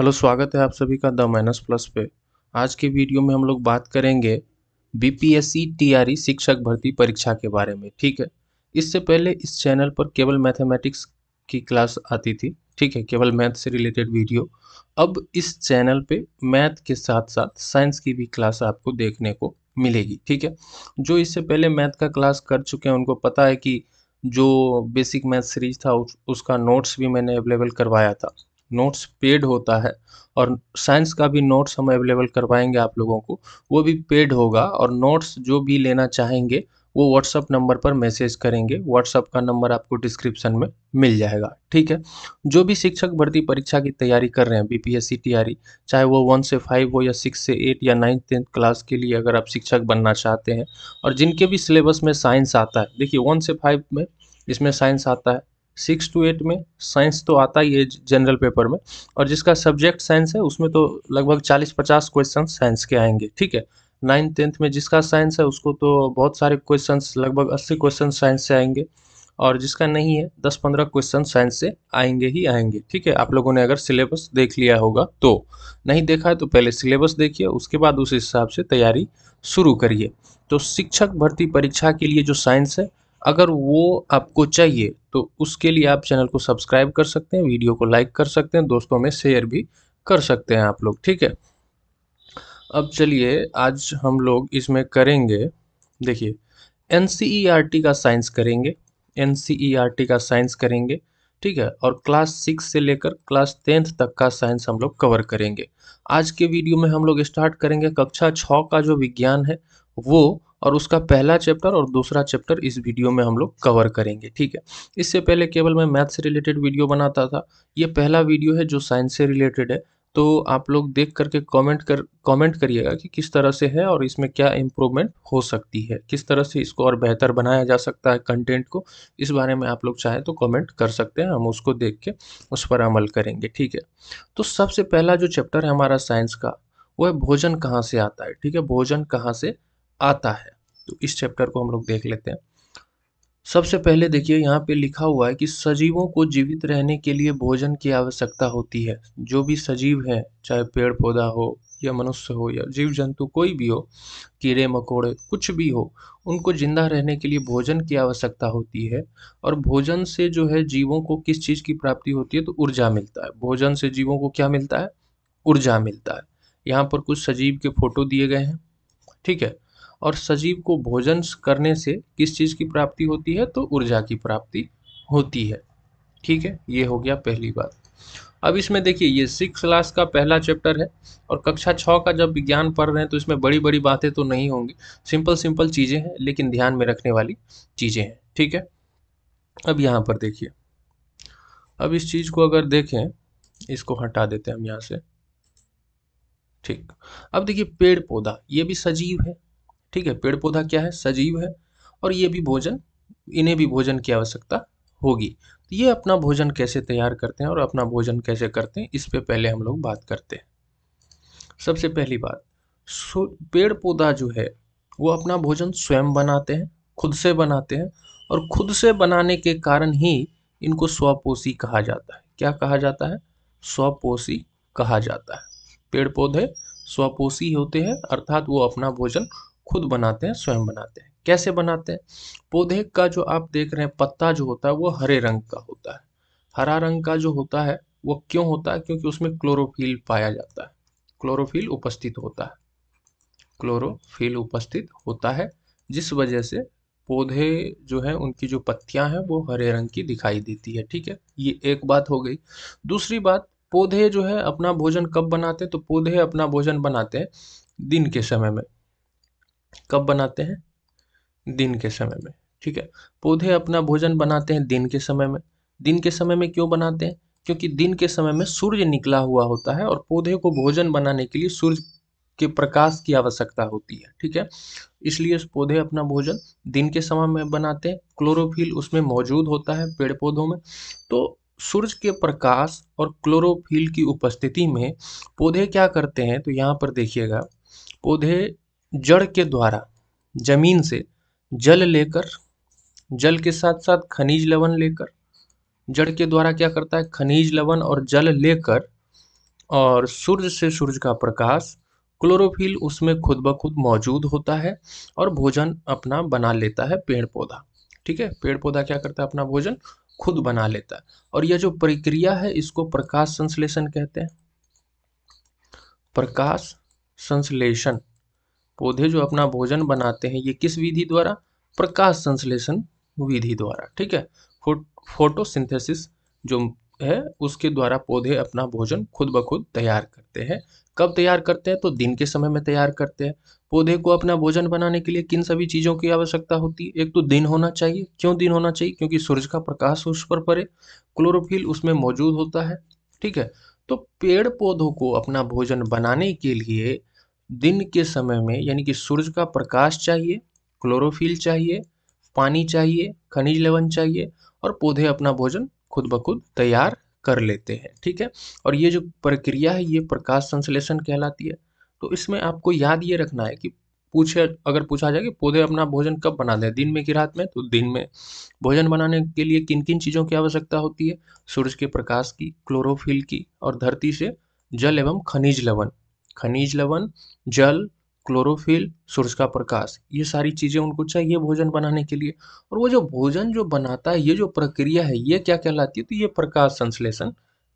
hello स्वागत है आप सभी का द माइनस प्लस पे आज के वीडियो में हम लोग बात करेंगे बीपीएससी टीआरई e शिक्षक भर्ती परीक्षा के बारे में ठीक है इससे पहले इस चैनल पर केवल मैथमेटिक्स की क्लास आती थी ठीक है केवल मैथ से रिलेटेड वीडियो अब इस चैनल पे मैथ के साथ साथ साइंस की भी क्लास आपको देखने को मिलेगी ठीक है जो इससे पहले मैथ का क्लास कर चुके हैं उनको पता है कि जो बेसिक मैथ सीरीज था उस उसका नोट्स भी मैंने अवेलेबल करवाया था नोट्स पेड होता है और साइंस का भी नोट्स हम अवेलेबल करवाएंगे आप लोगों को वो भी पेड होगा और नोट्स जो भी लेना चाहेंगे वो व्हाट्सअप नंबर पर मैसेज करेंगे व्हाट्सअप का नंबर आपको डिस्क्रिप्शन में मिल जाएगा ठीक है जो भी शिक्षक भर्ती परीक्षा की तैयारी कर रहे हैं बीपीएससी टीआरई e, चाहे वो वन से फाइव हो या सिक्स से एट या नाइन्थ टेंथ क्लास के लिए अगर आप शिक्षक बनना चाहते हैं और जिनके भी सिलेबस में साइंस आता है देखिए वन से फाइव में इसमें साइंस आता है सिक्स टू एट में साइंस तो आता ही है जनरल पेपर में और जिसका सब्जेक्ट साइंस है उसमें तो लगभग चालीस पचास क्वेश्चन साइंस के आएंगे ठीक है नाइन्थ टेंथ में जिसका साइंस है उसको तो बहुत सारे क्वेश्चन लगभग अस्सी क्वेश्चन साइंस से आएंगे और जिसका नहीं है दस पंद्रह क्वेश्चन साइंस से आएंगे ही आएंगे ठीक है आप लोगों ने अगर सिलेबस देख लिया होगा तो नहीं देखा है तो पहले सिलेबस देखिए उसके बाद उस हिसाब से तैयारी शुरू करिए तो शिक्षक भर्ती परीक्षा के लिए जो साइंस है अगर वो आपको चाहिए तो उसके लिए आप चैनल को सब्सक्राइब कर सकते हैं वीडियो को लाइक कर सकते हैं दोस्तों में शेयर भी कर सकते हैं आप लोग ठीक है अब चलिए आज हम लोग इसमें करेंगे देखिए एन e का साइंस करेंगे एन e का साइंस करेंगे ठीक है और क्लास सिक्स से लेकर क्लास टेंथ तक का साइंस हम लोग कवर करेंगे आज के वीडियो में हम लोग स्टार्ट करेंगे कक्षा छः का जो विज्ञान है वो और उसका पहला चैप्टर और दूसरा चैप्टर इस वीडियो में हम लोग कवर करेंगे ठीक है इससे पहले केवल मैं मैथ से रिलेटेड वीडियो बनाता था ये पहला वीडियो है जो साइंस से रिलेटेड है तो आप लोग देख करके कमेंट कर कमेंट करिएगा कि किस तरह से है और इसमें क्या इम्प्रूवमेंट हो सकती है किस तरह से इसको और बेहतर बनाया जा सकता है कंटेंट को इस बारे में आप लोग चाहें तो कमेंट कर सकते हैं हम उसको देख के उस पर अमल करेंगे ठीक है तो सबसे पहला जो चैप्टर है हमारा साइंस का वो है भोजन कहाँ से आता है ठीक है भोजन कहाँ से आता है तो इस चैप्टर को हम लोग देख लेते हैं सबसे पहले देखिए यहाँ पे लिखा हुआ है कि सजीवों को जीवित रहने के लिए भोजन की आवश्यकता होती है जो भी सजीव हैं चाहे पेड़ पौधा हो या मनुष्य हो या जीव जंतु कोई भी हो कीड़े मकोड़े कुछ भी हो उनको जिंदा रहने के लिए भोजन की आवश्यकता होती है और भोजन से जो है जीवों को किस चीज़ की प्राप्ति होती है तो ऊर्जा मिलता है भोजन से जीवों को क्या मिलता है ऊर्जा मिलता है यहाँ पर कुछ सजीव के फोटो दिए गए हैं ठीक है और सजीव को भोजन करने से किस चीज़ की प्राप्ति होती है तो ऊर्जा की प्राप्ति होती है ठीक है ये हो गया पहली बात अब इसमें देखिए ये सिक्स क्लास का पहला चैप्टर है और कक्षा छः का जब विज्ञान पढ़ रहे हैं तो इसमें बड़ी बड़ी बातें तो नहीं होंगी सिंपल सिंपल चीज़ें हैं लेकिन ध्यान में रखने वाली चीज़ें हैं ठीक है अब यहाँ पर देखिए अब इस चीज़ को अगर देखें इसको हटा देते हैं हम यहाँ से ठीक अब देखिए पेड़ पौधा ये भी सजीव है ठीक है पेड़ पौधा क्या है सजीव है और ये भी भोजन इन्हें भी भोजन की आवश्यकता होगी तो ये अपना भोजन कैसे तैयार करते हैं और अपना भोजन कैसे करते हैं इस पर पहले हम लोग बात करते हैं सबसे पहली बात पेड़ पौधा जो है वो अपना भोजन स्वयं बनाते हैं खुद से बनाते हैं और खुद से बनाने के कारण ही इनको स्वपोषी कहा जाता है क्या कहा जाता है स्वपोषी कहा जाता है पेड़ पौधे स्वपोषी होते हैं अर्थात वो अपना भोजन खुद बनाते हैं स्वयं बनाते हैं कैसे बनाते हैं पौधे का जो आप देख रहे हैं पत्ता जो होता है वो हरे रंग का होता है हरा रंग का जो होता है वो क्यों होता है क्योंकि उसमें क्लोरोफिल पाया जाता है क्लोरोफिल उपस्थित होता है क्लोरोफिल उपस्थित होता है जिस वजह से पौधे जो है उनकी जो पत्तियां हैं वो हरे रंग की दिखाई देती है ठीक है ये एक बात हो गई दूसरी बात पौधे जो है अपना भोजन कब बनाते हैं तो पौधे अपना भोजन बनाते हैं दिन के समय में कब बनाते हैं दिन के समय में ठीक है पौधे अपना भोजन बनाते हैं दिन के समय में दिन के समय में क्यों बनाते हैं क्योंकि दिन के समय में सूर्य निकला हुआ होता है और पौधे को भोजन बनाने के लिए सूर्य के प्रकाश की आवश्यकता होती है ठीक है इसलिए पौधे अपना भोजन दिन के समय में बनाते हैं क्लोरोफिल उसमें मौजूद होता है पेड़ पौधों में तो सूर्य के प्रकाश और क्लोरोफिल की उपस्थिति में पौधे क्या करते हैं तो यहाँ पर देखिएगा पौधे जड़ के द्वारा जमीन से जल लेकर जल के साथ साथ खनिज लवण लेकर जड़ के द्वारा क्या करता है खनिज लवण और जल लेकर और सूर्य से सूर्य का प्रकाश क्लोरोफिल उसमें खुद ब खुद मौजूद होता है और भोजन अपना बना लेता है पेड़ पौधा ठीक है पेड़ पौधा क्या करता है अपना भोजन खुद बना लेता है और यह जो प्रक्रिया है इसको प्रकाश संश्लेषण कहते हैं प्रकाश संश्लेषण पौधे जो अपना भोजन बनाते हैं ये किस विधि द्वारा प्रकाश संश्लेषण विधि द्वारा ठीक है फो, फोटोसिंथेसिस जो है उसके द्वारा पौधे अपना भोजन खुद ब खुद तैयार करते हैं कब तैयार करते हैं तो दिन के समय में तैयार करते हैं पौधे को अपना भोजन बनाने के लिए किन सभी चीज़ों की आवश्यकता होती है एक तो दिन होना चाहिए क्यों दिन होना चाहिए क्योंकि सूर्य का प्रकाश उस पर पड़े क्लोरोफिल उसमें मौजूद होता है ठीक है तो पेड़ पौधों को अपना भोजन बनाने के लिए दिन के समय में यानी कि सूरज का प्रकाश चाहिए क्लोरोफिल चाहिए पानी चाहिए खनिज लवण चाहिए और पौधे अपना भोजन खुद ब खुद तैयार कर लेते हैं ठीक है और ये जो प्रक्रिया है ये प्रकाश संश्लेषण कहलाती है तो इसमें आपको याद ये रखना है कि पूछे अगर पूछा जाए कि पौधे अपना भोजन कब बनाते हैं दिन में कि रात में तो दिन में भोजन बनाने के लिए किन किन चीज़ों की आवश्यकता होती है सूरज के प्रकाश की क्लोरोफिल की और धरती से जल एवं खनिज लवण खनिज लवण जल क्लोरोफिल सूर्य का प्रकाश ये सारी चीज़ें उनको चाहिए भोजन बनाने के लिए और वो जो भोजन जो बनाता है ये जो प्रक्रिया है ये क्या कहलाती है तो ये प्रकाश संश्लेषण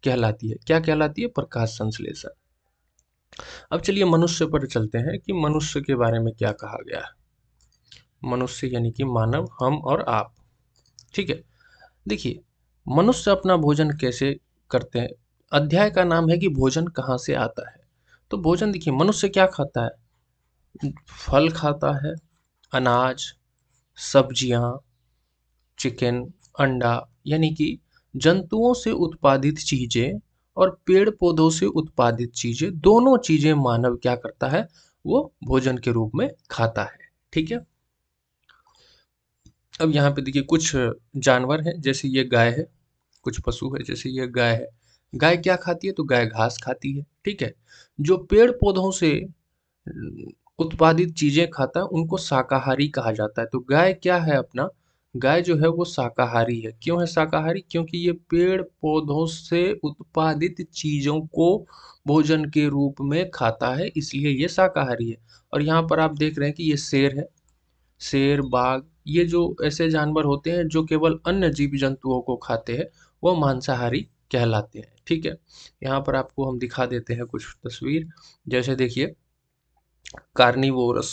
कहलाती है क्या कहलाती है प्रकाश संश्लेषण अब चलिए मनुष्य पर चलते हैं कि मनुष्य के बारे में क्या कहा गया है मनुष्य यानी कि मानव हम और आप ठीक है देखिए मनुष्य अपना भोजन कैसे करते हैं अध्याय का नाम है कि भोजन कहाँ से आता है तो भोजन देखिए मनुष्य क्या खाता है फल खाता है अनाज सब्जियां चिकन अंडा यानी कि जंतुओं से उत्पादित चीज़ें और पेड़ पौधों से उत्पादित चीज़ें दोनों चीज़ें मानव क्या करता है वो भोजन के रूप में खाता है ठीक है अब यहाँ पे देखिए कुछ जानवर हैं जैसे ये गाय है कुछ पशु है जैसे ये गाय है गाय क्या खाती है तो गाय घास खाती है ठीक है जो पेड़ पौधों से उत्पादित चीजें खाता है उनको शाकाहारी कहा जाता है तो गाय क्या है अपना गाय जो है वो शाकाहारी है क्यों है शाकाहारी क्योंकि ये पेड़ पौधों से उत्पादित चीजों को भोजन के रूप में खाता है इसलिए ये शाकाहारी है और यहाँ पर आप देख रहे हैं कि ये शेर है शेर बाघ ये जो ऐसे जानवर होते हैं जो केवल अन्य जीव जंतुओं को खाते हैं वह मांसाहारी कहलाते हैं ठीक है यहाँ पर आपको हम दिखा देते हैं कुछ तस्वीर जैसे देखिए कार्निवोरस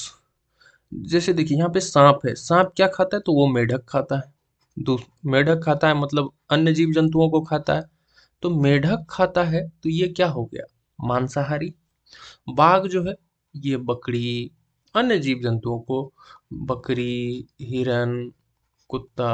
जैसे देखिए यहाँ पे सांप है सांप क्या खाता है तो वो मेढक खाता है मेढक खाता है मतलब अन्य जीव जंतुओं को खाता है तो मेढक खाता है तो ये क्या हो गया मांसाहारी बाघ जो है ये बकरी अन्य जीव जंतुओं को बकरी हिरन कुत्ता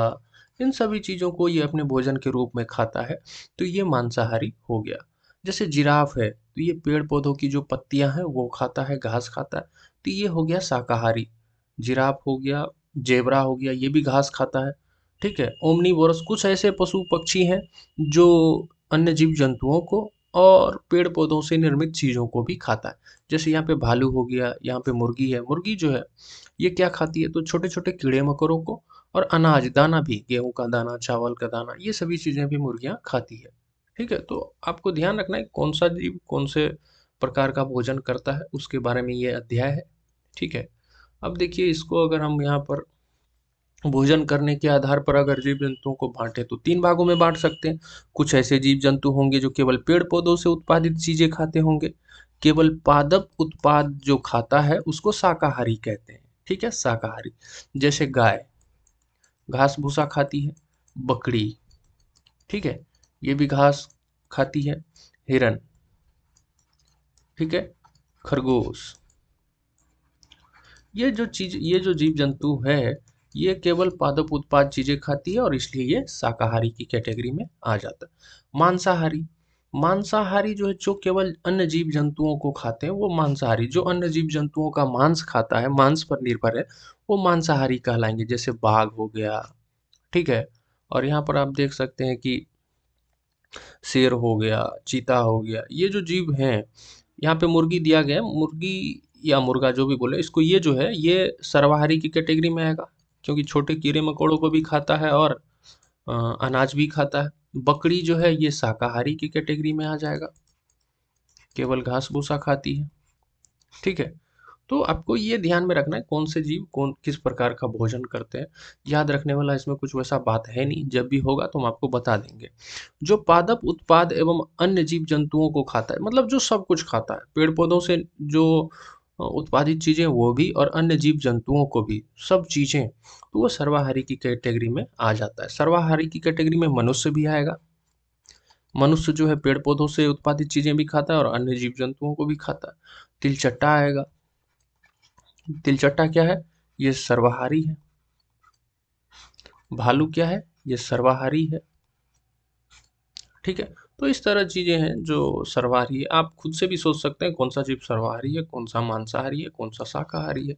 इन सभी चीज़ों को ये अपने भोजन के रूप में खाता है तो ये मांसाहारी हो गया जैसे जिराफ है तो ये पेड़ पौधों की जो पत्तियां हैं वो खाता है घास खाता है तो ये हो गया शाकाहारी जिराफ हो गया जेबरा हो गया ये भी घास खाता है ठीक है ओमनी बोरस कुछ ऐसे पशु पक्षी हैं जो अन्य जीव जंतुओं को और पेड़ पौधों से निर्मित चीज़ों को भी खाता है जैसे यहाँ पे भालू हो गया यहाँ पे मुर्गी है मुर्गी जो है ये क्या खाती है तो छोटे छोटे कीड़े मकरों को और अनाज दाना भी गेहूँ का दाना चावल का दाना ये सभी चीज़ें भी मुर्गियाँ खाती है ठीक है तो आपको ध्यान रखना है कौन सा जीव कौन से प्रकार का भोजन करता है उसके बारे में ये अध्याय है ठीक है अब देखिए इसको अगर हम यहाँ पर भोजन करने के आधार पर अगर जीव जंतुओं को बांटे तो तीन भागों में बांट सकते हैं कुछ ऐसे जीव जंतु होंगे जो केवल पेड़ पौधों से उत्पादित चीजें खाते होंगे केवल पादप उत्पाद जो खाता है उसको शाकाहारी कहते हैं ठीक है शाकाहारी जैसे गाय घास भूसा खाती है बकरी ठीक है ये भी घास खाती है हिरन ठीक है खरगोश ये जो चीज ये जो जीव जंतु है ये केवल पादप उत्पाद चीजें खाती है और इसलिए ये शाकाहारी की कैटेगरी में आ जाता है मांसाहारी मांसाहारी जो है जो केवल अन्य जीव जंतुओं को खाते हैं वो मांसाहारी जो अन्य जीव जंतुओं का मांस खाता है मांस पर निर्भर है वो मांसाहारी कहलाएंगे जैसे बाघ हो गया ठीक है और यहाँ पर आप देख सकते हैं कि शेर हो गया चीता हो गया ये जो जीव हैं यहाँ पे मुर्गी दिया गया है मुर्गी या मुर्गा जो भी बोले इसको ये जो है ये सर्वाहारी की कैटेगरी में आएगा क्योंकि छोटे कीड़े मकोड़ों को भी खाता है और अनाज भी खाता है बकरी जो है ये शाकाहारी की कैटेगरी में आ जाएगा केवल घास भूसा खाती है ठीक है तो आपको ये ध्यान में रखना है कौन से जीव कौन किस प्रकार का भोजन करते हैं याद रखने वाला इसमें कुछ वैसा बात है नहीं जब भी होगा तो हम आपको बता देंगे जो पादप उत्पाद एवं अन्य जीव जंतुओं को खाता है मतलब जो सब कुछ खाता है पेड़ पौधों से जो उत्पादित चीज़ें वो भी और अन्य जीव जंतुओं को भी सब चीज़ें तो वो सर्वाहारी की कैटेगरी में आ जाता है सर्वाहारी की कैटेगरी में मनुष्य भी आएगा मनुष्य जो है पेड़ पौधों से उत्पादित चीज़ें भी खाता है और अन्य जीव जंतुओं को भी खाता है तिलचट्टा आएगा तिलचट्टा क्या है ये सर्वाहारी है भालू क्या है ये सर्वाहारी है ठीक है तो इस तरह चीज़ें हैं जो सर्वाहारी है आप खुद से भी सोच सकते हैं कौन सा जीव सर्वाहारी है कौन सा मांसाहारी है कौन सा शाकाहारी है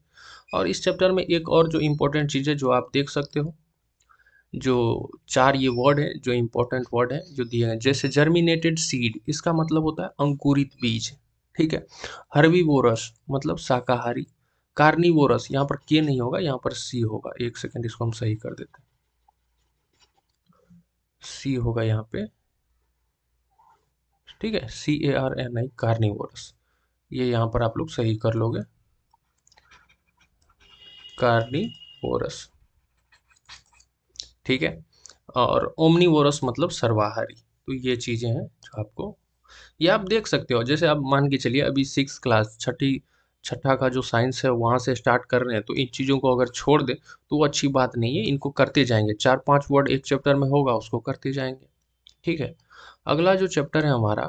और इस चैप्टर में एक और जो इम्पोर्टेंट चीज़ है जो आप देख सकते हो जो चार ये वर्ड है जो इम्पोर्टेंट वर्ड है जो दिए हैं जैसे जर्मिनेटेड सीड इसका मतलब होता है अंकुरित बीज ठीक है हरवी मतलब शाकाहारी कार्निवोरस यहाँ पर के नहीं होगा यहाँ पर सी होगा एक सेकेंड इसको हम सही कर देते हैं सी होगा यहाँ पे ठीक है C A R N I carnivorous ये यहाँ पर आप लोग सही कर लोगे कार्निवोरस ठीक है और ओमनीवोरस मतलब सर्वाहारी तो ये चीज़ें हैं जो आपको ये आप देख सकते हो जैसे आप मान के चलिए अभी सिक्स क्लास छठी छठा का जो साइंस है वहाँ से स्टार्ट कर रहे हैं तो इन चीज़ों को अगर छोड़ दे तो वो अच्छी बात नहीं है इनको करते जाएंगे चार पांच वर्ड एक चैप्टर में होगा उसको करते जाएंगे ठीक है अगला जो चैप्टर है हमारा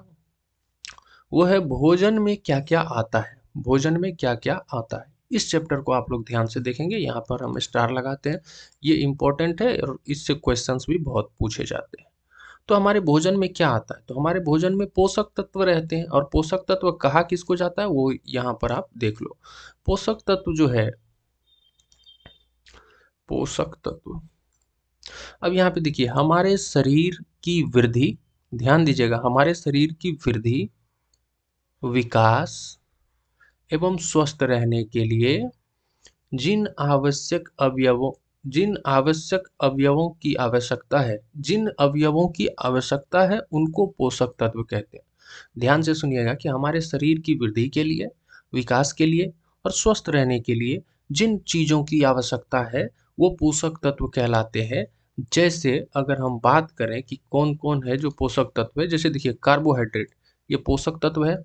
वो है भोजन में क्या क्या आता है भोजन में क्या क्या आता है इस चैप्टर को आप लोग ध्यान से देखेंगे यहाँ पर हम स्टार लगाते हैं ये इम्पोर्टेंट है और इससे क्वेश्चंस भी बहुत पूछे जाते हैं तो हमारे भोजन में क्या आता है तो हमारे भोजन में पोषक तत्व रहते हैं और पोषक तत्व कहा किसको जाता है वो यहाँ पर आप देख लो पोषक तत्व जो है पोषक तत्व अब यहाँ पे देखिए हमारे शरीर की वृद्धि ध्यान दीजिएगा हमारे शरीर की वृद्धि विकास एवं स्वस्थ रहने के लिए जिन आवश्यक अवयवों जिन आवश्यक अवयवों की आवश्यकता है जिन अवयवों की आवश्यकता है उनको पोषक तत्व कहते हैं ध्यान से सुनिएगा कि हमारे शरीर की वृद्धि के लिए विकास के लिए और स्वस्थ रहने के लिए जिन चीज़ों की आवश्यकता है वो पोषक तत्व कहलाते हैं जैसे अगर हम बात करें कि कौन कौन है जो पोषक तत्व है जैसे देखिए कार्बोहाइड्रेट ये पोषक तत्व है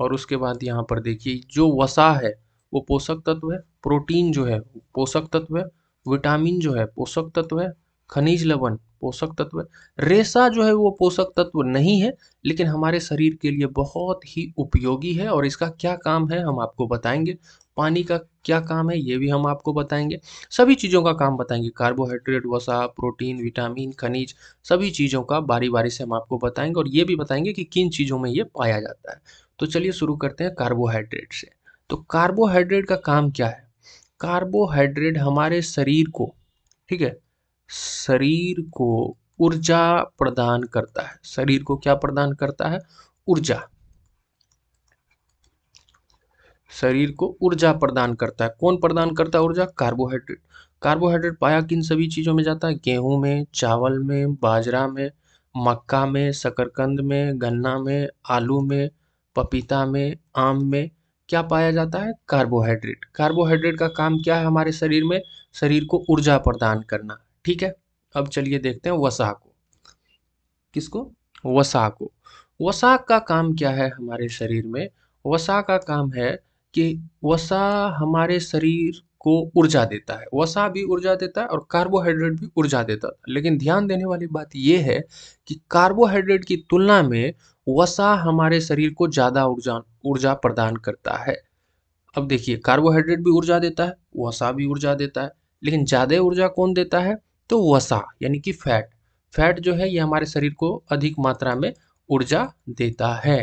और उसके बाद यहाँ पर देखिए जो वसा है वो पोषक तत्व है प्रोटीन जो है पोषक तत्व है विटामिन जो है पोषक तत्व है खनिज लवण पोषक तत्व है रेशा जो है वो पोषक तत्व नहीं है लेकिन हमारे शरीर के लिए बहुत ही उपयोगी है और इसका क्या काम है हम आपको बताएंगे पानी का क्या काम है ये भी हम आपको बताएंगे सभी चीज़ों का काम बताएंगे कार्बोहाइड्रेट वसा प्रोटीन विटामिन खनिज सभी चीज़ों का बारी बारी से हम आपको बताएंगे और ये भी बताएंगे कि किन चीज़ों में ये पाया जाता है तो चलिए शुरू करते हैं कार्बोहाइड्रेट से तो कार्बोहाइड्रेट का काम क्या है कार्बोहाइड्रेट हमारे शरीर को ठीक है शरीर को ऊर्जा प्रदान करता है शरीर को क्या प्रदान करता है ऊर्जा शरीर को ऊर्जा प्रदान करता है कौन प्रदान करता है ऊर्जा कार्बोहाइड्रेट कार्बोहाइड्रेट पाया किन सभी चीज़ों में जाता है गेहूं में चावल में बाजरा में मक्का में शकरकंद में गन्ना में आलू में पपीता में आम में क्या पाया जाता है कार्बोहाइड्रेट कार्बोहाइड्रेट का काम क्या है हमारे शरीर में शरीर को ऊर्जा प्रदान करना ठीक है अब चलिए देखते हैं वसा को किसको वसा को वसा का काम क्या है हमारे शरीर में वसा का काम है कि वसा हमारे शरीर को ऊर्जा देता है वसा भी ऊर्जा देता है और कार्बोहाइड्रेट भी ऊर्जा देता है लेकिन ध्यान देने वाली बात यह है कि कार्बोहाइड्रेट की तुलना में वसा हमारे शरीर को ज़्यादा ऊर्जा ऊर्जा प्रदान करता है अब देखिए कार्बोहाइड्रेट भी ऊर्जा देता है वसा भी ऊर्जा देता है लेकिन ज़्यादा ऊर्जा कौन देता है तो वसा यानी कि फैट फैट जो है ये हमारे शरीर को अधिक मात्रा में ऊर्जा देता है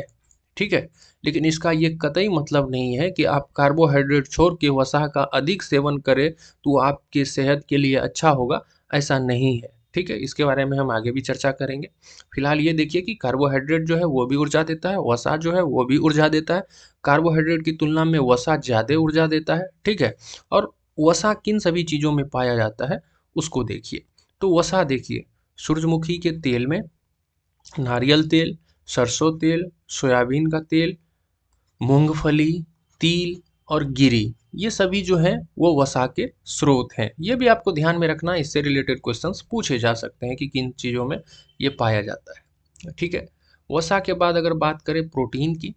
ठीक है लेकिन इसका ये कतई मतलब नहीं है कि आप कार्बोहाइड्रेट छोड़ के वसा का अधिक सेवन करें तो आपके सेहत के लिए अच्छा होगा ऐसा नहीं है ठीक है इसके बारे में हम आगे भी चर्चा करेंगे फिलहाल ये देखिए कि कार्बोहाइड्रेट जो है वो भी ऊर्जा देता है वसा जो है वो भी ऊर्जा देता है कार्बोहाइड्रेट की तुलना में वसा ज़्यादा ऊर्जा देता है ठीक है और वसा किन सभी चीज़ों में पाया जाता है उसको देखिए तो वसा देखिए सूरजमुखी के तेल में नारियल तेल सरसों तेल सोयाबीन का तेल मूंगफली तिल और गिरी ये सभी जो है वो वसा के स्रोत हैं ये भी आपको ध्यान में रखना इससे रिलेटेड क्वेश्चंस पूछे जा सकते हैं कि किन चीज़ों में ये पाया जाता है ठीक है वसा के बाद अगर बात करें प्रोटीन की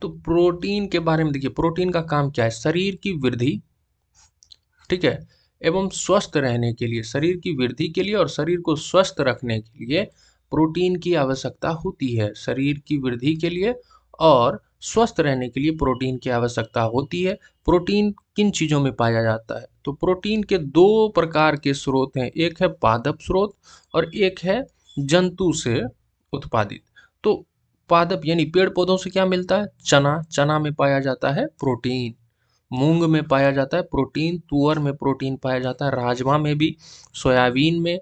तो प्रोटीन के बारे में देखिए प्रोटीन का काम क्या है शरीर की वृद्धि ठीक है एवं स्वस्थ रहने के लिए शरीर की वृद्धि के लिए और शरीर को स्वस्थ रखने के लिए प्रोटीन की आवश्यकता होती है शरीर की वृद्धि के लिए और स्वस्थ रहने के लिए प्रोटीन की आवश्यकता होती है प्रोटीन किन चीज़ों में पाया जाता है तो प्रोटीन के दो प्रकार के स्रोत हैं एक है पादप स्रोत और एक है जंतु से उत्पादित तो पादप यानी पेड़ पौधों से क्या मिलता है चना चना में पाया जाता है प्रोटीन मूंग में पाया जाता है प्रोटीन तुअर में प्रोटीन पाया जाता है राजमा में भी सोयाबीन में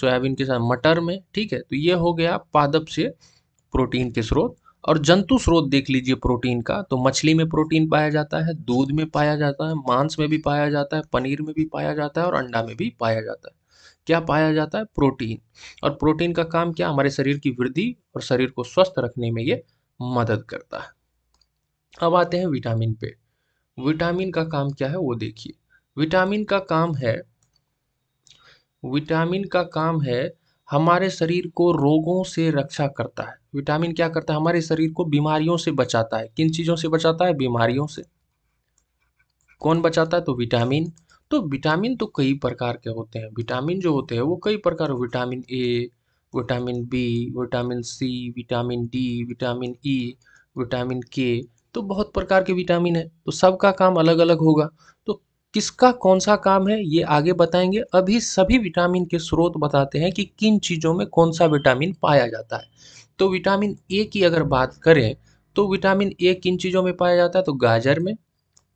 सोयाबीन के साथ मटर में ठीक है तो ये हो गया पादप से प्रोटीन के स्रोत और जंतु स्रोत देख लीजिए प्रोटीन का तो मछली में प्रोटीन पाया जाता है दूध में पाया जाता है मांस में भी पाया जाता है पनीर में भी पाया जाता है और अंडा में भी पाया जाता है क्या पाया जाता है प्रोटीन और प्रोटीन का काम क्या हमारे शरीर की वृद्धि और शरीर को स्वस्थ रखने में ये मदद करता है अब आते हैं विटामिन पे विटामिन का काम क्या है वो देखिए विटामिन का काम है विटामिन का काम है हमारे शरीर को रोगों से रक्षा करता है विटामिन क्या करता है हमारे शरीर को बीमारियों से बचाता है किन चीज़ों से बचाता है बीमारियों से कौन बचाता है तो विटामिन तो विटामिन तो कई प्रकार के होते हैं विटामिन जो होते हैं वो कई प्रकार vitamin A vitamin B vitamin C vitamin D vitamin E vitamin K तो बहुत प्रकार के विटामिन है तो सबका काम अलग अलग होगा तो किसका कौन सा काम है ये आगे बताएंगे अभी सभी विटामिन के स्रोत बताते हैं कि किन चीज़ों में कौन सा विटामिन पाया जाता है तो विटामिन ए की अगर बात करें तो विटामिन ए किन चीज़ों में पाया जाता है तो गाजर में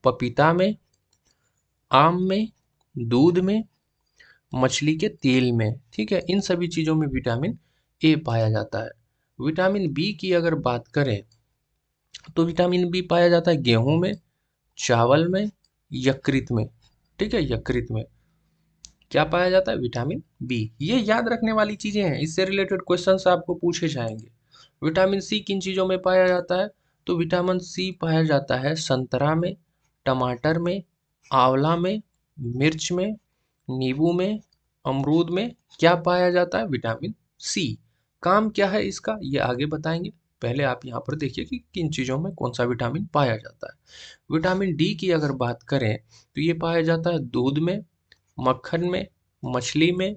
पपीता में आम में दूध में मछली के तेल में ठीक है इन सभी चीज़ों में विटामिन ए पाया जाता है विटामिन बी की अगर बात करें तो विटामिन बी पाया जाता है गेहूं में चावल में यकृत में ठीक है यकृत में क्या पाया जाता है विटामिन बी ये याद रखने वाली चीज़ें हैं इससे रिलेटेड क्वेश्चन आपको पूछे जाएंगे विटामिन सी किन चीज़ों में पाया जाता है तो विटामिन सी पाया जाता है संतरा में टमाटर में आंवला में मिर्च में नींबू में अमरूद में क्या पाया जाता है विटामिन सी काम क्या है इसका ये आगे बताएंगे पहले आप यहाँ पर देखिए कि किन चीज़ों में कौन सा विटामिन पाया जाता है विटामिन डी की अगर बात करें तो ये पाया जाता है दूध में मक्खन में मछली में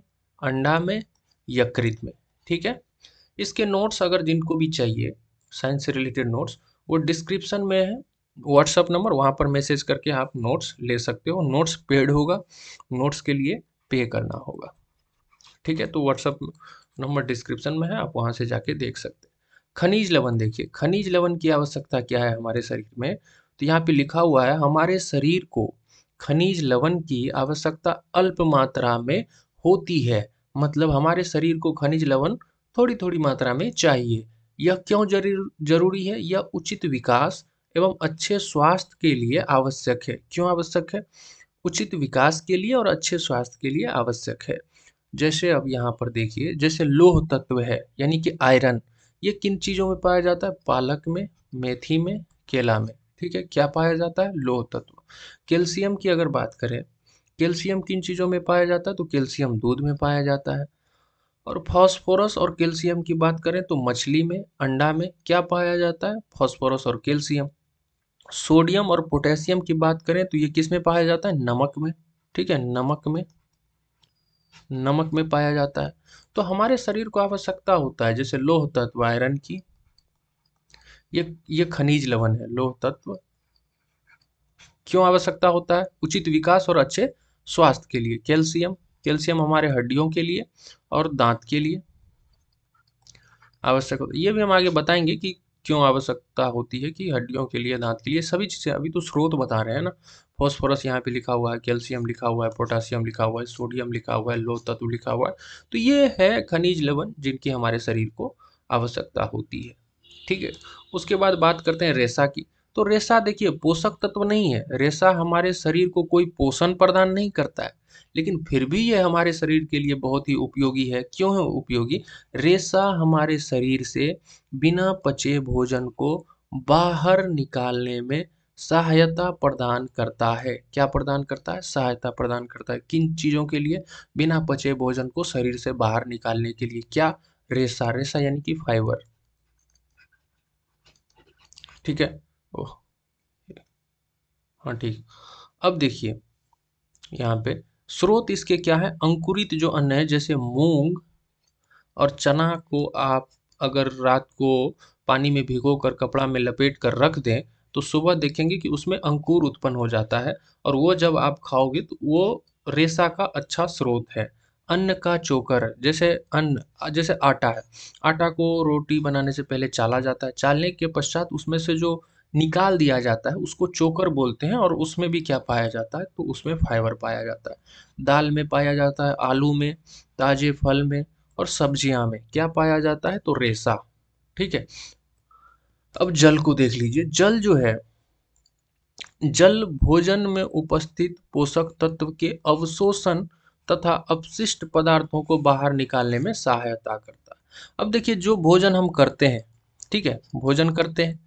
अंडा में यकृत में ठीक है इसके नोट्स अगर जिनको भी चाहिए साइंस से रिलेटेड नोट्स वो डिस्क्रिप्शन में है व्हाट्सअप नंबर वहाँ पर मैसेज करके आप नोट्स ले सकते हो नोट्स पेड होगा नोट्स के लिए पे करना होगा ठीक है तो व्हाट्सअप नंबर डिस्क्रिप्शन में है आप वहाँ से जाके देख सकते हैं खनिज लवण देखिए खनिज लवण की आवश्यकता क्या है हमारे शरीर में तो यहाँ पे लिखा हुआ है हमारे शरीर को खनिज लवण की आवश्यकता अल्प मात्रा में होती है मतलब हमारे शरीर को खनिज लवण थोड़ी थोड़ी मात्रा में चाहिए यह क्यों जरूरी है यह उचित विकास एवं अच्छे स्वास्थ्य के लिए आवश्यक है क्यों आवश्यक है उचित विकास के लिए और अच्छे स्वास्थ्य के लिए आवश्यक है जैसे अब यहाँ पर देखिए जैसे लोह तत्व है यानी कि आयरन ये किन चीज़ों में पाया जाता है पालक में मेथी में केला में ठीक है क्या पाया जाता है लोह तत्व कैल्शियम की अगर बात करें कैल्शियम किन चीज़ों में पाया जाता है तो कैल्शियम दूध में पाया जाता है और फास्फोरस और कैल्शियम की बात करें तो मछली में अंडा में क्या पाया जाता है फास्फोरस और कैल्शियम सोडियम और पोटेशियम की बात करें तो ये किस में पाया जाता है नमक में ठीक है नमक में नमक में पाया जाता है तो हमारे शरीर को आवश्यकता होता है जैसे लोह तत्व आयरन की ये ये खनिज लवण है लोह तत्व क्यों आवश्यकता होता है उचित विकास और अच्छे स्वास्थ्य के लिए कैल्शियम कैल्शियम हमारे हड्डियों के लिए और दांत के लिए आवश्यक होता है ये भी हम आगे बताएंगे कि क्यों आवश्यकता होती है कि हड्डियों के लिए दांत के लिए सभी चीज़ें अभी तो स्रोत बता रहे हैं ना फॉस्फोरस यहाँ पे लिखा हुआ है कैल्शियम लिखा हुआ है पोटासियम लिखा हुआ है सोडियम लिखा हुआ है लोह तत्व लिखा हुआ है तो ये है खनिज लवन जिनकी हमारे शरीर को आवश्यकता होती है ठीक है उसके बाद बात करते हैं रेशा की तो रेशा देखिए पोषक तत्व नहीं है रेशा हमारे शरीर को कोई पोषण प्रदान नहीं करता है लेकिन फिर भी यह हमारे शरीर के लिए बहुत ही उपयोगी है क्यों है उपयोगी रेशा हमारे शरीर से बिना पचे भोजन को बाहर निकालने में सहायता प्रदान करता है क्या प्रदान करता है सहायता प्रदान करता है किन चीज़ों के लिए बिना पचे भोजन को शरीर से बाहर निकालने के लिए क्या रेशा रेशा यानी कि फाइबर ठीक है ओह हाँ ठीक अब देखिए यहाँ पे स्रोत इसके क्या है अंकुरित जो अन्न है जैसे मूंग और चना को आप अगर रात को पानी में भिगो कर कपड़ा में लपेट कर रख दें तो सुबह देखेंगे कि उसमें अंकुर उत्पन्न हो जाता है और वो जब आप खाओगे तो वो रेशा का अच्छा स्रोत है अन्न का चोकर जैसे अन्न जैसे आटा है आटा को रोटी बनाने से पहले चाला जाता है चालने के पश्चात उसमें से जो निकाल दिया जाता है उसको चोकर बोलते हैं और उसमें भी क्या पाया जाता है तो उसमें फाइबर पाया जाता है दाल में पाया जाता है आलू में ताजे फल में और सब्जियां में क्या पाया जाता है तो रेसा ठीक है अब जल को देख लीजिए जल जो है जल भोजन में उपस्थित पोषक तत्व के अवशोषण तथा अपशिष्ट पदार्थों को बाहर निकालने में सहायता करता है अब देखिए जो भोजन हम करते हैं ठीक है भोजन करते हैं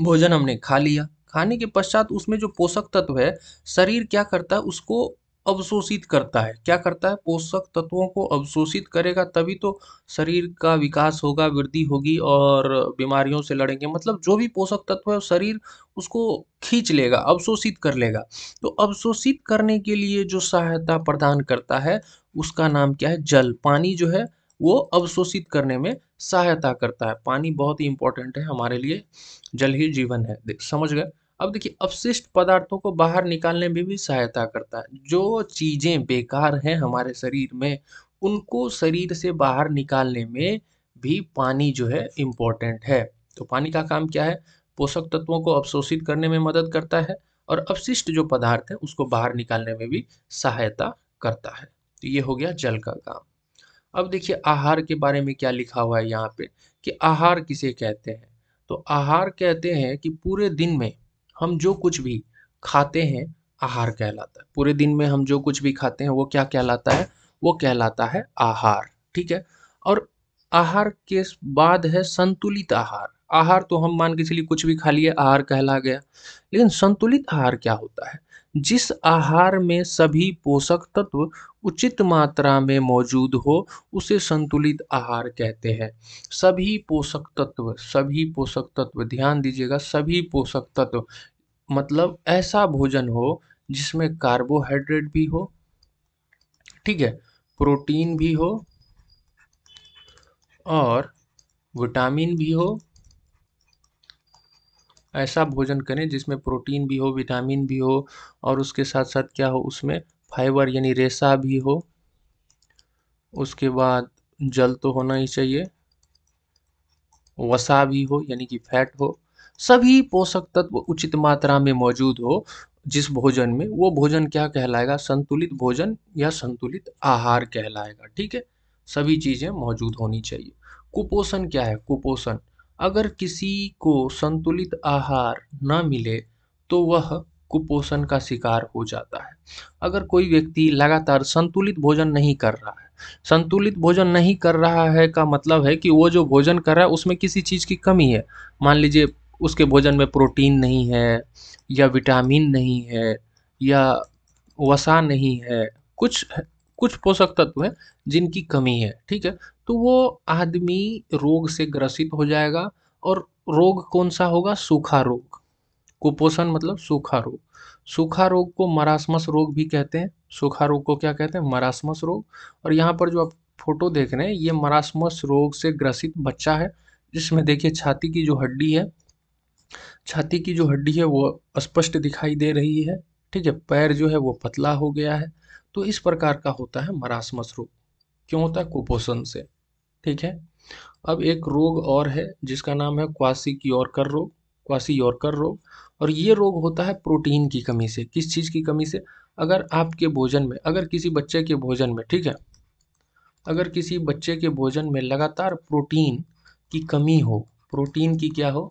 भोजन हमने खा लिया खाने के पश्चात उसमें जो पोषक तत्व है शरीर क्या करता है उसको अवशोषित करता है क्या करता है पोषक तत्वों को अवशोषित करेगा तभी तो शरीर का विकास होगा वृद्धि होगी और बीमारियों से लड़ेंगे मतलब जो भी पोषक तत्व है शरीर उसको खींच लेगा अवशोषित कर लेगा तो अवशोषित करने के लिए जो सहायता प्रदान करता है उसका नाम क्या है जल पानी जो है वो अवशोषित करने में सहायता करता है पानी बहुत ही इंपॉर्टेंट है हमारे लिए जल ही जीवन है समझ गए अब देखिए अपशिष्ट पदार्थों को बाहर निकालने में भी सहायता करता है जो चीज़ें बेकार हैं हमारे शरीर में उनको शरीर से बाहर निकालने में भी पानी जो है इम्पोर्टेंट है तो पानी का काम क्या है पोषक तत्वों को अवशोषित करने में मदद करता है और अपशिष्ट जो पदार्थ है उसको बाहर निकालने में भी सहायता करता है तो ये हो गया जल का काम अब देखिए आहार के बारे में क्या लिखा हुआ है यहाँ पे कि आहार किसे कहते हैं तो आहार कहते हैं कि पूरे दिन में हम जो कुछ भी खाते हैं आहार कहलाता है पूरे दिन में हम जो कुछ भी खाते हैं वो क्या कहलाता है वो कहलाता है आहार ठीक है और आहार के बाद है संतुलित आहार आहार तो हम मान के चलिए कुछ भी खा लिए आहार कहला गया लेकिन संतुलित आहार क्या होता है जिस आहार में सभी पोषक तत्व उचित मात्रा में मौजूद हो उसे संतुलित आहार कहते हैं सभी पोषक तत्व सभी पोषक तत्व ध्यान दीजिएगा सभी पोषक तत्व मतलब ऐसा भोजन हो जिसमें कार्बोहाइड्रेट भी हो ठीक है प्रोटीन भी हो और विटामिन भी हो ऐसा भोजन करें जिसमें प्रोटीन भी हो विटामिन भी हो और उसके साथ साथ क्या हो उसमें फाइबर यानी रेशा भी हो उसके बाद जल तो होना ही चाहिए वसा भी हो यानी कि फैट हो सभी पोषक तत्व उचित मात्रा में मौजूद हो जिस भोजन में वो भोजन क्या कहलाएगा संतुलित भोजन या संतुलित आहार कहलाएगा ठीक है सभी चीज़ें मौजूद होनी चाहिए कुपोषण क्या है कुपोषण अगर किसी को संतुलित आहार न मिले तो वह कुपोषण का शिकार हो जाता है अगर कोई व्यक्ति लगातार संतुलित भोजन नहीं कर रहा है संतुलित भोजन नहीं कर रहा है का मतलब है कि वो जो भोजन कर रहा है उसमें किसी चीज़ की कमी है मान लीजिए उसके भोजन में प्रोटीन नहीं है या विटामिन नहीं है या वसा नहीं है कुछ कुछ पोषक तत्व हैं जिनकी कमी है ठीक है तो वो आदमी रोग से ग्रसित हो जाएगा और रोग कौन सा होगा सूखा रोग कुपोषण मतलब सूखा रोग सूखा रोग को मरासमस रोग भी कहते हैं सूखा रोग को क्या कहते हैं मरासमस रोग और यहाँ पर जो आप फोटो देख रहे हैं ये मरासमस रोग से ग्रसित बच्चा है जिसमें देखिए छाती की जो हड्डी है छाती की जो हड्डी है वो स्पष्ट दिखाई दे रही है ठीक है पैर जो है वो पतला हो गया है तो इस प्रकार का होता है मरासमस रोग क्यों होता है कुपोषण से ठीक है अब एक रोग और है जिसका नाम है क्वासी योरकर रोग क्वासी योरकर रोग और ये रोग होता है प्रोटीन की कमी से किस चीज़ की कमी से अगर आपके भोजन में अगर किसी बच्चे के भोजन में ठीक है अगर किसी बच्चे के भोजन में लगातार प्रोटीन की कमी हो प्रोटीन की क्या हो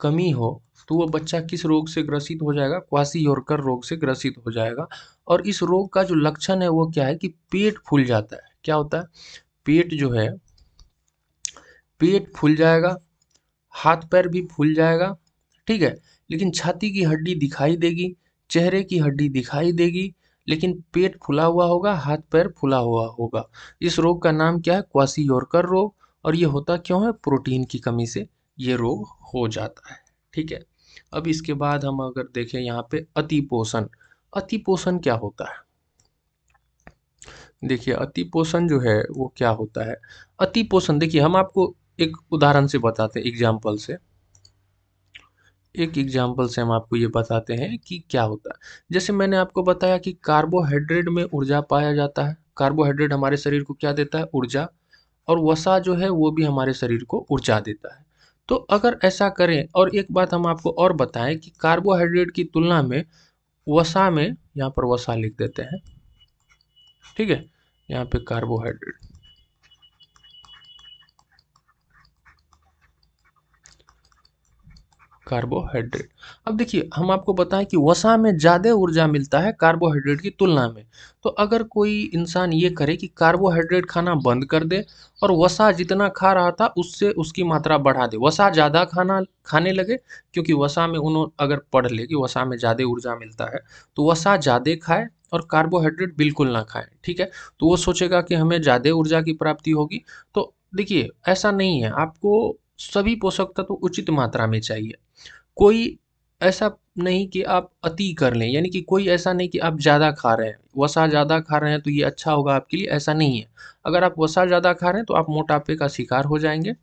कमी हो तो वह बच्चा किस रोग से ग्रसित हो जाएगा क्वासी योरकर रोग से ग्रसित हो जाएगा और इस रोग का जो लक्षण है वो क्या है कि पेट फूल जाता है क्या होता है पेट जो है पेट फूल जाएगा हाथ पैर भी फूल जाएगा ठीक है लेकिन छाती की हड्डी दिखाई देगी चेहरे की हड्डी दिखाई देगी लेकिन पेट फुला हुआ होगा हाथ पैर फुला हुआ होगा इस रोग का नाम क्या है क्वासी योरकर रोग और ये होता क्यों है प्रोटीन की कमी से ये रोग हो जाता है ठीक है अब इसके बाद हम अगर देखें यहाँ पे अति पोषण अति पोषण क्या होता है देखिए अति पोषण जो है वो क्या होता है अति पोषण देखिए हम आपको एक उदाहरण से बताते हैं एग्जाम्पल से एक एग्जाम्पल से हम आपको ये बताते हैं कि क्या होता है जैसे मैंने आपको बताया कि कार्बोहाइड्रेट में ऊर्जा पाया जाता है कार्बोहाइड्रेट हमारे शरीर को क्या देता है ऊर्जा और वसा जो है वो भी हमारे शरीर को ऊर्जा देता है तो अगर ऐसा करें और एक बात हम आपको और बताएं कि कार्बोहाइड्रेट की तुलना में वसा में यहाँ पर वसा लिख देते हैं ठीक है यहाँ पे कार्बोहाइड्रेट कार्बोहाइड्रेट अब देखिए हम आपको बताएं कि वसा में ज़्यादा ऊर्जा मिलता है कार्बोहाइड्रेट की तुलना में तो अगर कोई इंसान ये करे कि कार्बोहाइड्रेट खाना बंद कर दे और वसा जितना खा रहा था उससे उसकी मात्रा बढ़ा दे वसा ज़्यादा खाना खाने लगे क्योंकि वसा में उन्होंने अगर पढ़ ले कि वसा में ज़्यादा ऊर्जा मिलता है तो वसा ज़्यादा खाए और कार्बोहाइड्रेट बिल्कुल ना खाए ठीक है तो वो सोचेगा कि हमें ज़्यादा ऊर्जा की प्राप्ति होगी तो देखिए ऐसा नहीं है आपको सभी पोषक तत्व तो उचित मात्रा में चाहिए कोई ऐसा नहीं कि आप अति कर लें यानी कि कोई ऐसा नहीं कि आप ज़्यादा खा रहे हैं वसा ज़्यादा खा रहे हैं तो ये अच्छा होगा आपके लिए ऐसा नहीं है अगर आप वसा ज़्यादा खा रहे हैं तो आप मोटापे का शिकार हो जाएंगे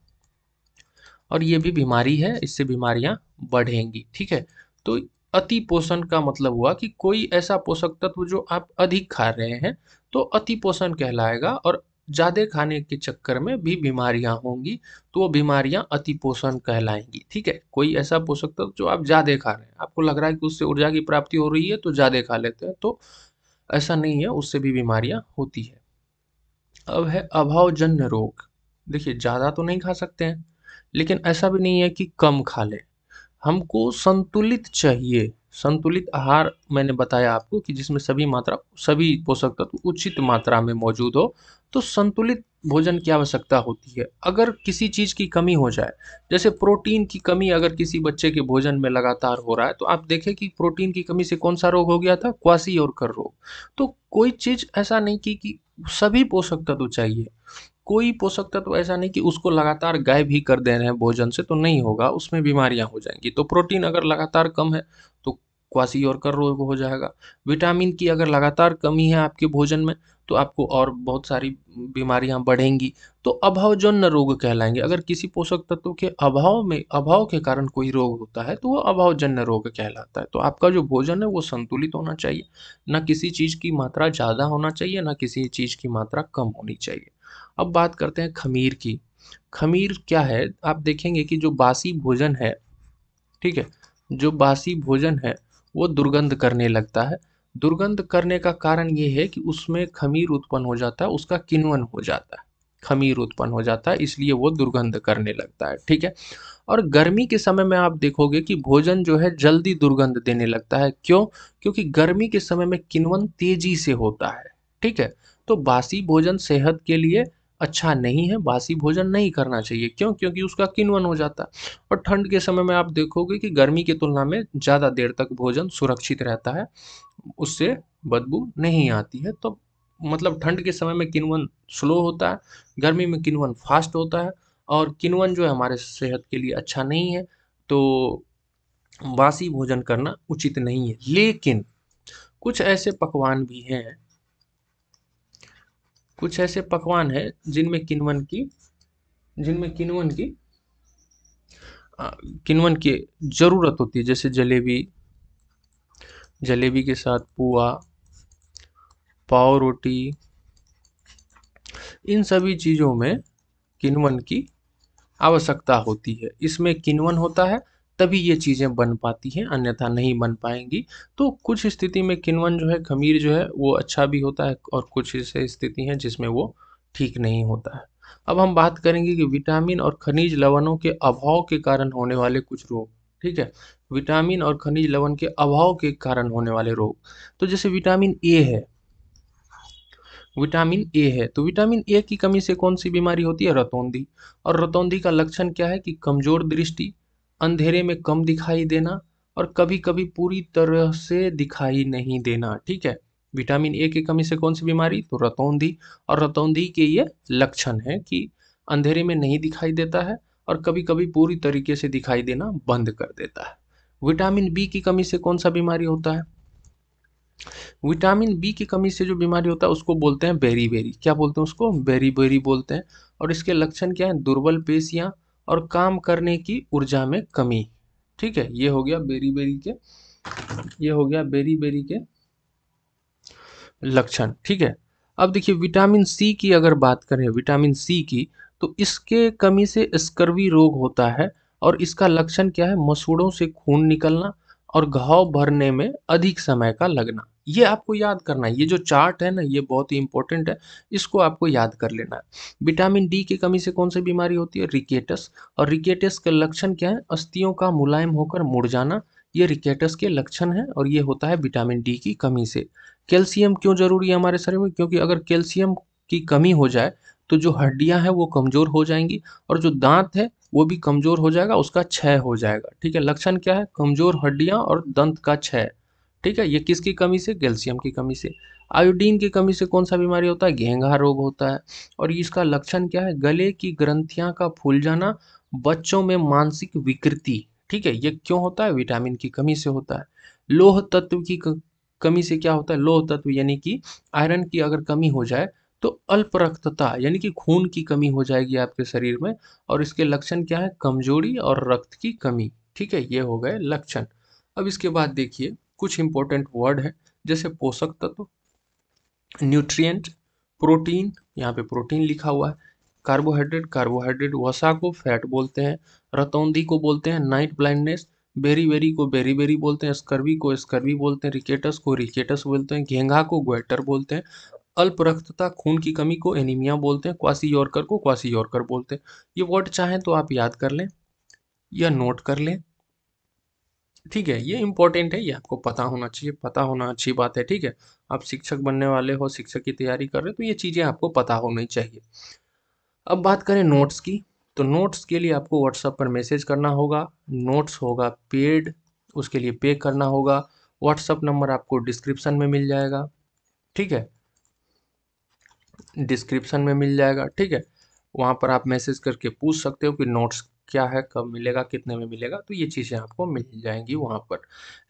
और ये भी बीमारी है इससे बीमारियाँ बढ़ेंगी ठीक है तो अति पोषण का मतलब हुआ कि कोई ऐसा पोषक तत्व जो आप अधिक खा रहे हैं तो अति पोषण कहलाएगा और ज़्यादा खाने के चक्कर में भी बीमारियां होंगी तो वो बीमारियां अति पोषण कहलाएंगी ठीक है कोई ऐसा पोषक तत्व जो आप ज़्यादा खा रहे हैं आपको लग रहा है कि उससे ऊर्जा की प्राप्ति हो रही है तो ज़्यादा खा लेते हैं तो ऐसा नहीं है उससे भी बीमारियां होती है अब है अभावजन्य रोग देखिए ज़्यादा तो नहीं खा सकते हैं लेकिन ऐसा भी नहीं है कि कम खा लें हमको संतुलित चाहिए संतुलित आहार मैंने बताया आपको कि जिसमें सभी मात्रा सभी पोषक तत्व उचित मात्रा में मौजूद हो तो संतुलित भोजन की आवश्यकता होती है अगर किसी चीज़ की कमी हो जाए जैसे प्रोटीन की कमी अगर किसी बच्चे के भोजन में लगातार हो रहा है तो आप देखें कि प्रोटीन की कमी से कौन सा रोग हो गया था क्वासी और कर रोग तो कोई चीज़ ऐसा नहीं की कि सभी पोषक तत्व चाहिए कोई पोषक तत्व तो ऐसा नहीं कि उसको लगातार गायब ही कर दे रहे हैं भोजन से तो नहीं होगा उसमें बीमारियां हो जाएंगी तो प्रोटीन अगर लगातार कम है तो क्वासी और कर रोग हो जाएगा विटामिन की अगर लगातार कमी है आपके भोजन में तो आपको और बहुत सारी बीमारियां बढ़ेंगी तो अभावजन्य रोग कहलाएंगे अगर किसी पोषक तत्व के अभाव में अभाव के कारण कोई रोग होता है तो वो अभावजन्य रोग कहलाता है तो आपका जो भोजन है वो संतुलित होना चाहिए ना किसी चीज़ की मात्रा ज़्यादा होना चाहिए ना किसी चीज़ की मात्रा कम होनी चाहिए अब बात करते हैं खमीर की खमीर क्या है आप देखेंगे कि जो बासी भोजन है ठीक है जो बासी भोजन है वो दुर्गंध करने लगता है दुर्गंध करने का कारण ये है कि उसमें खमीर उत्पन्न हो जाता है उसका किन्वन हो जाता है खमीर उत्पन्न हो जाता है इसलिए वो दुर्गंध करने लगता है ठीक है और गर्मी के समय में आप देखोगे कि भोजन जो है जल्दी दुर्गंध देने लगता है क्यों क्योंकि गर्मी के समय में किन्वन तेजी से होता है ठीक है तो बासी भोजन सेहत के लिए अच्छा नहीं है बासी भोजन नहीं करना चाहिए क्यों क्योंकि उसका किनवन हो जाता है और ठंड के समय में आप देखोगे कि गर्मी की तुलना में ज़्यादा देर तक भोजन सुरक्षित रहता है उससे बदबू नहीं आती है तो मतलब ठंड के समय में किनवन स्लो होता है गर्मी में किनवन फास्ट होता है और किनवन जो है हमारे सेहत के लिए अच्छा नहीं है तो बासी भोजन करना उचित नहीं है लेकिन कुछ ऐसे पकवान भी हैं कुछ ऐसे पकवान है जिनमें किनवन की जिनमें किनवन की किनवन की ज़रूरत होती है जैसे जलेबी जलेबी के साथ पुआ पाव रोटी इन सभी चीज़ों में किनवन की आवश्यकता होती है इसमें किनवन होता है तभी ये चीज़ें बन पाती हैं अन्यथा नहीं बन पाएंगी तो कुछ स्थिति में किनवन जो है खमीर जो है वो अच्छा भी होता है और कुछ ऐसे स्थिति हैं जिसमें वो ठीक नहीं होता है अब हम बात करेंगे कि विटामिन और खनिज लवणों के अभाव के कारण होने वाले कुछ रोग ठीक है विटामिन और खनिज लवण के अभाव के कारण होने वाले रोग तो जैसे विटामिन ए है विटामिन ए है तो विटामिन ए की कमी से कौन सी बीमारी होती है रतौंधी और रतौंधी का लक्षण क्या है कि कमजोर दृष्टि अंधेरे में कम दिखाई देना और कभी कभी पूरी तरह से दिखाई नहीं देना ठीक है विटामिन ए की कमी से कौन सी बीमारी तो रतौंधी और रतौंधी के ये लक्षण है कि अंधेरे में नहीं दिखाई देता है और कभी कभी पूरी तरीके से दिखाई देना बंद कर देता है विटामिन बी की कमी से कौन सा बीमारी होता है विटामिन बी की कमी से जो बीमारी होता है उसको बोलते हैं बेरी बेरी क्या बोलते हैं उसको बेरी बेरी बोलते हैं और इसके लक्षण क्या है दुर्बल पेशियाँ और काम करने की ऊर्जा में कमी ठीक है ये हो गया बेरी बेरी के ये हो गया बेरी बेरी के लक्षण ठीक है अब देखिए विटामिन सी की अगर बात करें विटामिन सी की तो इसके कमी से स्कर्वी रोग होता है और इसका लक्षण क्या है मसूड़ों से खून निकलना और घाव भरने में अधिक समय का लगना ये आपको याद करना है ये जो चार्ट है ना ये बहुत ही इंपॉर्टेंट है इसको आपको याद कर लेना है विटामिन डी की कमी से कौन सी बीमारी होती है रिकेटस और रिकेटस के लक्षण क्या है अस्थियों का मुलायम होकर मुड़ जाना ये रिकेटस के लक्षण है और ये होता है विटामिन डी की कमी से कैल्शियम क्यों जरूरी है हमारे शरीर में क्योंकि अगर कैल्शियम की कमी हो जाए तो जो हड्डियां हैं वो कमज़ोर हो जाएंगी और जो दांत है वो भी कमज़ोर हो जाएगा उसका क्षय हो जाएगा ठीक है लक्षण क्या है कमज़ोर हड्डियां और दंत का क्षय ठीक है ये किसकी कमी से कैल्शियम की कमी से आयोडीन की कमी से कौन सा बीमारी होता है घेंगा रोग होता है और इसका लक्षण क्या है गले की ग्रंथियां का फूल जाना बच्चों में मानसिक विकृति ठीक है ये क्यों होता है विटामिन की कमी से होता है लोह तत्व की कमी से क्या होता है लोह तत्व यानी कि आयरन की अगर कमी हो जाए तो अल्प रक्तता यानी कि खून की कमी हो जाएगी आपके शरीर में और इसके लक्षण क्या है कमजोरी और रक्त की कमी ठीक है ये हो गए लक्षण अब इसके बाद देखिए कुछ इंपॉर्टेंट वर्ड है जैसे पोषक तत्व न्यूट्रिएंट प्रोटीन यहाँ पे प्रोटीन लिखा हुआ है कार्बोहाइड्रेट कार्बोहाइड्रेट वसा को फैट बोलते हैं रतौंदी को बोलते हैं नाइट ब्लाइंडनेस बेरी बेरी को बेरी बेरी बोलते हैं स्कर्वी को स्कर्वी बोलते हैं रिकेटस को रिकेटस बोलते हैं घेंघा को ग्वेटर बोलते हैं अल्प रक्तता खून की कमी को एनीमिया बोलते हैं क्वासी यॉर्कर को क्वासी यॉर्कर बोलते हैं ये वर्ड चाहें तो आप याद कर लें या नोट कर लें ठीक है ये इंपॉर्टेंट है ये आपको पता होना चाहिए पता होना अच्छी बात है ठीक है आप शिक्षक बनने वाले हो शिक्षक की तैयारी कर रहे हो तो ये चीज़ें आपको पता होनी चाहिए अब बात करें नोट्स की तो नोट्स के लिए आपको व्हाट्सअप पर मैसेज करना होगा नोट्स होगा पेड उसके लिए पे करना होगा व्हाट्सएप नंबर आपको डिस्क्रिप्शन में मिल जाएगा ठीक है डिस्क्रिप्शन में मिल जाएगा ठीक है वहाँ पर आप मैसेज करके पूछ सकते हो कि नोट्स क्या है कब मिलेगा कितने में मिलेगा तो ये चीज़ें आपको मिल जाएंगी वहाँ पर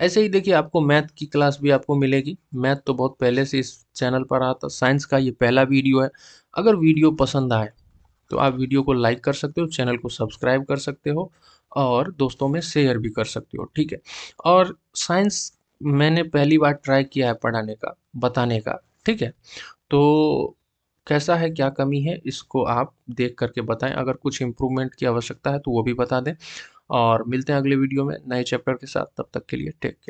ऐसे ही देखिए आपको मैथ की क्लास भी आपको मिलेगी मैथ तो बहुत पहले से इस चैनल पर आता साइंस का ये पहला वीडियो है अगर वीडियो पसंद आए तो आप वीडियो को लाइक कर सकते हो चैनल को सब्सक्राइब कर सकते हो और दोस्तों में शेयर भी कर सकते हो ठीक है और साइंस मैंने पहली बार ट्राई किया है पढ़ाने का बताने का ठीक है तो कैसा है क्या कमी है इसको आप देख करके बताएं अगर कुछ इम्प्रूवमेंट की आवश्यकता है तो वो भी बता दें और मिलते हैं अगले वीडियो में नए चैप्टर के साथ तब तक के लिए टेक केयर